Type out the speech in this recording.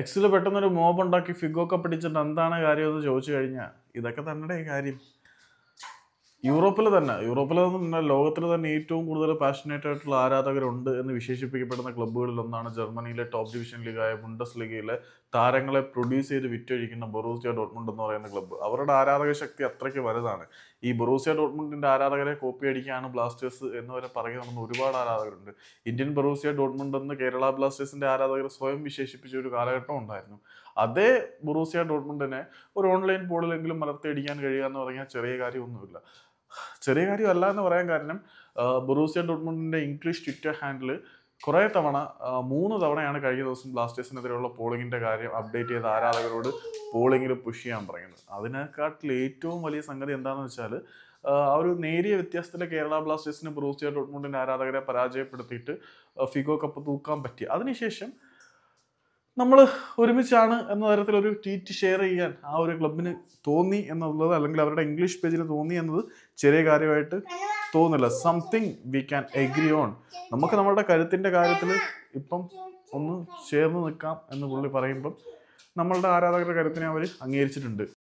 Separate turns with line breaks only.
എക്സിൽ പെട്ടെന്നൊരു മോബ് ഉണ്ടാക്കി ഫിഗോ ഒക്കെ പിടിച്ചിട്ട് എന്താണ് കാര്യം എന്ന് ചോദിച്ചു കഴിഞ്ഞാൽ ഇതൊക്കെ തന്നെ കാര്യം യൂറോപ്പിൽ തന്നെ യൂറോപ്പിൽ തന്നെ ലോകത്തിൽ തന്നെ ഏറ്റവും കൂടുതൽ പാഷനേറ്റ് ആയിട്ടുള്ള ആരാധകരുണ്ട് എന്ന് വിശേഷിപ്പിക്കപ്പെടുന്ന ക്ലബ്ബുകളിൽ ഒന്നാണ് ജർമ്മനിയിലെ ടോപ്പ് ഡിവിഷൻ ലീഗായ ബുണ്ടസ് ലീഗയിലെ താരങ്ങളെ പ്രൊഡ്യൂസ് ചെയ്ത് വിറ്റൊഴിക്കുന്ന ബൊറൂസിയ ഡോട്ട്മുണ്ട് എന്ന് പറയുന്ന ക്ലബ്ബ് അവരുടെ ആരാധക ശക്തി അത്രയ്ക്ക് വലുതാണ് ഈ ബൊറൂസിയ ഡോട്ട്മുണ്ടിൻ്റെ ആരാധകരെ കോപ്പി അടിക്കുകയാണ് ബ്ലാസ്റ്റേഴ്സ് എന്ന് വരെ പറയുന്ന ഒരുപാട് ആരാധകരുണ്ട് ഇന്ത്യൻ ബൊറൂസിയ ഡോട്ട്മുണ്ട് എന്ന് കേരള ബ്ലാസ്റ്റേഴ്സിൻ്റെ ആരാധകർ സ്വയം വിശേഷിപ്പിച്ച ഒരു കാലഘട്ടം ഉണ്ടായിരുന്നു അതേ ബൊറൂസിയ ഡോട്ട്മുണ്ടിനെ ഒരു ഓൺലൈൻ പോളിലെങ്കിലും വളർത്തിയടിക്കാൻ കഴിയുക എന്ന് പറഞ്ഞാൽ ചെറിയ കാര്യമൊന്നുമില്ല ചെറിയ കാര്യമല്ല എന്ന് പറയാൻ കാരണം ബൊറൂസിയ ഡോട്ട്മുണ്ടിൻ്റെ ഇംഗ്ലീഷ് ട്വിറ്റർ ഹാൻഡിൽ കുറേ തവണ മൂന്ന് തവണയാണ് കഴിഞ്ഞ ദിവസം ബ്ലാസ്റ്റേഴ്സിനെതിരെയുള്ള പോളിങ്ങിൻ്റെ കാര്യം അപ്ഡേറ്റ് ചെയ്ത ആരാധകരോട് പോളിങ്ങിൽ പുഷ് ചെയ്യാൻ പറയുന്നത് അതിനെക്കാട്ടിൽ ഏറ്റവും വലിയ സംഗതി എന്താണെന്ന് വെച്ചാൽ ആ ഒരു നേരിയ വ്യത്യാസത്തിൽ കേരള ബ്ലാസ്റ്റേഴ്സിന് ബ്രൂസിയ ഡോട്ട്മുണ്ടിൻ്റെ ആരാധകരെ പരാജയപ്പെടുത്തിയിട്ട് ഫിഗോ കപ്പ് തൂക്കാൻ പറ്റി അതിനുശേഷം നമ്മൾ ഒരുമിച്ചാണ് എന്ന തരത്തിലൊരു ട്വീറ്റ് ഷെയർ ചെയ്യാൻ ആ ഒരു ക്ലബിന് തോന്നി എന്നുള്ളത് അല്ലെങ്കിൽ അവരുടെ ഇംഗ്ലീഷ് പേജിൽ തോന്നി എന്നത് ചെറിയ കാര്യമായിട്ട് തോന്നില്ല something we can agree on നമുക്ക് നമ്മുടെ കരുത്തിൻ്റെ കാര്യത്തിൽ ഇപ്പം ഒന്ന് ചേർന്ന് നിൽക്കാം എന്ന് പുള്ളി പറയുമ്പം നമ്മളുടെ ആരാധകരുടെ കരുത്തിനെ അവർ അംഗീകരിച്ചിട്ടുണ്ട്